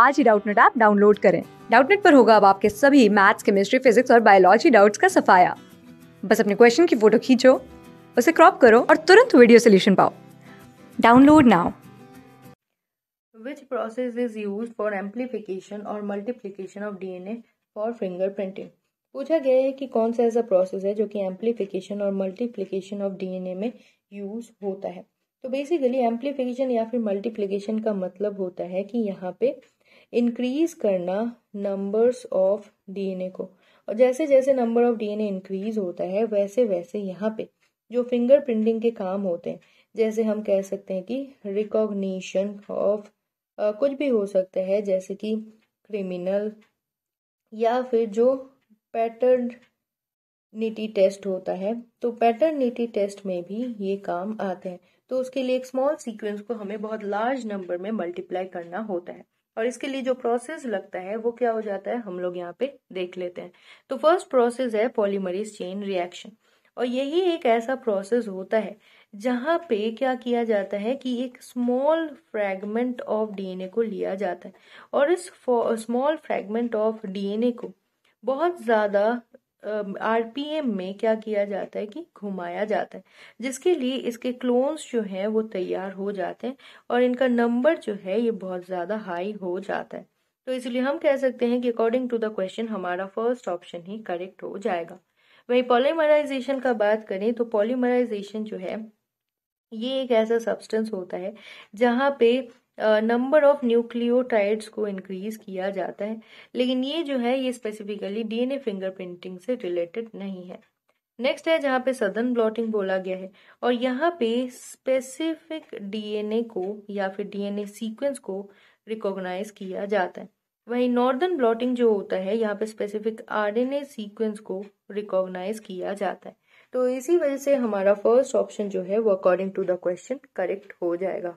आज ही Doubtnut app download करें डाउटनेट पर होगा अब आपके सभी मैथ्स केमिस्ट्री फिजिक्स और बायोलॉजी डाउट्स का सफाया बस अपने क्वेश्चन की फोटो खींचो उसे क्रॉप करो और तुरंत वीडियो सोल्यूशन पाओ download now which process is use for is और multiplication of D N A for finger printing पूछा गया है कि कौन सा ऐसा प्रोसेस है जो कि एम्पलीफिकेशन और multiplication of D N A में यूज होता है तो बेसिकली एम्पलीफिकेशन या फिर मल्टीप्लिकेशन का मतलब होता है कि यहाँ पे इंक्रीज करना नंबर्स ऑफ डीएनए को और जैसे जैसे नंबर ऑफ डीएनए इंक्रीज होता है वैसे वैसे यहाँ पे जो फिंगर प्रिंटिंग के काम होते हैं जैसे हम कह सकते हैं कि रिकॉग्निशन ऑफ कुछ भी हो सकता है जैसे कि क्रिमिनल या फिर जो पैटर्न नीटी टेस्ट होता है तो पैटर्न नीटी टेस्ट में भी ये काम आते हैं तो उसके लिए एक स्मॉल सीक्वेंस को हमें बहुत लार्ज नंबर में मल्टीप्लाई करना होता है और इसके लिए जो प्रोसेस लगता है वो क्या हो जाता है हम लोग यहाँ पे देख लेते हैं तो फर्स्ट प्रोसेस है पॉलीमरीज चेन रिएक्शन और यही एक ऐसा प्रोसेस होता है जहाँ पे क्या किया जाता है कि एक स्मॉल फ्रैगमेंट ऑफ डीएनए को लिया जाता है और इस स्मॉल फ्रैगमेंट ऑफ डीएनए को बहुत ज़्यादा आरपीएम में क्या किया जाता है कि घुमाया जाता है जिसके लिए इसके क्लोन्स जो हैं वो तैयार हो जाते हैं और इनका नंबर जो है ये बहुत ज़्यादा हाई हो जाता है तो इसलिए हम कह सकते हैं कि अकॉर्डिंग टू द क्वेश्चन हमारा फर्स्ट ऑप्शन ही करेक्ट हो जाएगा वही पॉलीमराइजेशन का बात करें तो पॉलीमराइजेशन जो है ये एक ऐसा सब्सटेंस होता है जहाँ पे नंबर ऑफ न्यूक्लियोटाइड्स को इंक्रीज किया जाता है लेकिन ये जो है ये स्पेसिफिकली डीएनए फिंगरप्रिंटिंग से रिलेटेड नहीं है नेक्स्ट है जहाँ पे सदन ब्लॉटिंग बोला गया है और यहाँ पे स्पेसिफिक डीएनए को या फिर डीएनए सीक्वेंस को रिकॉग्नाइज किया जाता है वहीं नॉर्दर्न ब्लॉटिंग जो होता है यहाँ पे स्पेसिफिक आरएनए सीक्वेंस को रिकॉग्नाइज किया जाता है तो इसी वजह से हमारा फर्स्ट ऑप्शन जो है वो according to the question correct हो जाएगा